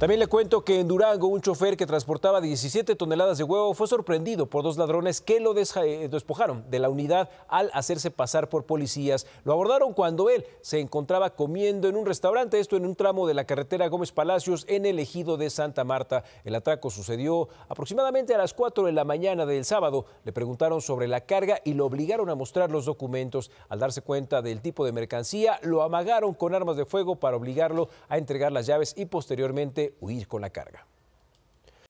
También le cuento que en Durango un chofer que transportaba 17 toneladas de huevo fue sorprendido por dos ladrones que eh, lo despojaron de la unidad al hacerse pasar por policías. Lo abordaron cuando él se encontraba comiendo en un restaurante, esto en un tramo de la carretera Gómez Palacios en el ejido de Santa Marta. El atraco sucedió aproximadamente a las 4 de la mañana del sábado. Le preguntaron sobre la carga y lo obligaron a mostrar los documentos. Al darse cuenta del tipo de mercancía, lo amagaron con armas de fuego para obligarlo a entregar las llaves y posteriormente huir con la carga.